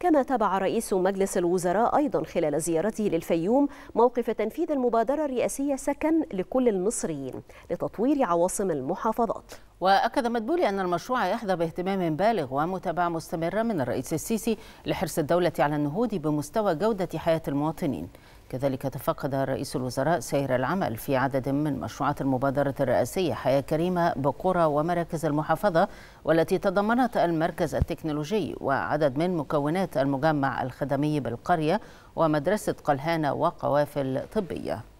كما تابع رئيس مجلس الوزراء أيضا خلال زيارته للفيوم موقف تنفيذ المبادرة الرئاسية سكن لكل المصريين لتطوير عواصم المحافظات وأكد مدبولي أن المشروع يحظى باهتمام بالغ ومتابعة مستمرة من الرئيس السيسي لحرص الدولة على النهوض بمستوى جودة حياة المواطنين كذلك تفقد رئيس الوزراء سير العمل في عدد من مشروعات المبادرة الرئاسية حياة كريمة بقرى ومراكز المحافظة والتي تضمنت المركز التكنولوجي وعدد من مكونات المجمع الخدمي بالقرية ومدرسة قلهانة وقوافل طبية